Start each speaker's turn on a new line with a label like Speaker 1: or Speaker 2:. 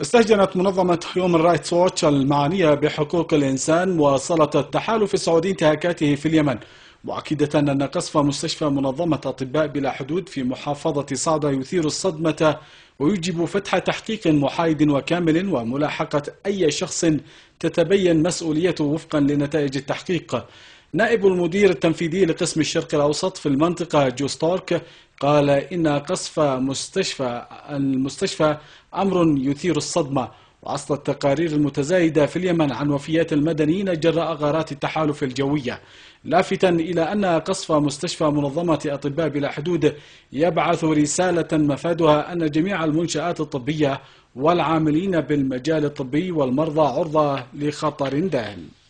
Speaker 1: استهجنت منظمة هيومن رايتس ووتش المعنية بحقوق الإنسان وصلت التحالف السعودي انتهاكاته في اليمن مؤكدة أن قصف مستشفى منظمة أطباء بلا حدود في محافظة صعدة يثير الصدمة ويجب فتح تحقيق محايد وكامل وملاحقة أي شخص تتبين مسؤوليته وفقا لنتائج التحقيق نائب المدير التنفيذي لقسم الشرق الأوسط في المنطقة جو ستارك قال إن قصف مستشفى المستشفى أمر يثير الصدمة واصل التقارير المتزايدة في اليمن عن وفيات المدنيين جراء غارات التحالف الجوية لافتا إلى أن قصف مستشفى منظمة أطباء بلا حدود يبعث رسالة مفادها أن جميع المنشآت الطبية والعاملين بالمجال الطبي والمرضى عرضة لخطر دائم